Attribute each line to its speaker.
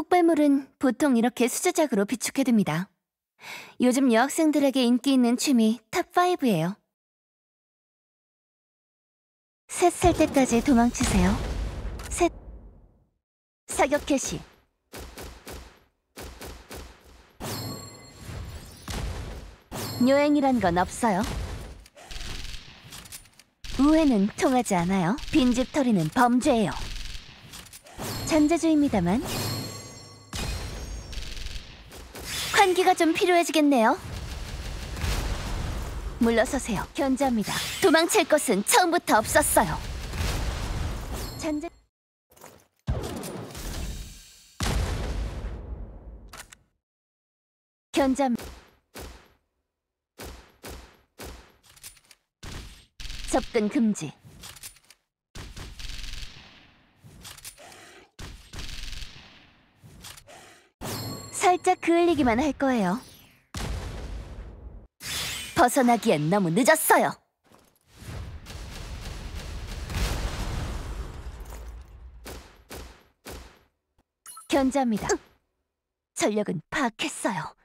Speaker 1: 폭발물은 보통 이렇게 수제작으로 비축해둡니다. 요즘 여학생들에게 인기 있는 취미 탑5예요. 셋 살 때까지 도망치세요. 셋
Speaker 2: 사격 캐시여행이란건 없어요. 우회는 통하지 않아요. 빈집 털이는 범죄예요. 잔재주입니다만 한기가 좀 필요해지겠네요. 물러서세요. 견제합니다. 도망칠 것은 처음부터 없었어요. 잔재... 견잠 접근 금지 살짝 그을리기만 할 거예요. 벗어나기엔 너무 늦었어요.
Speaker 1: 견자합니다 전력은 파악했어요.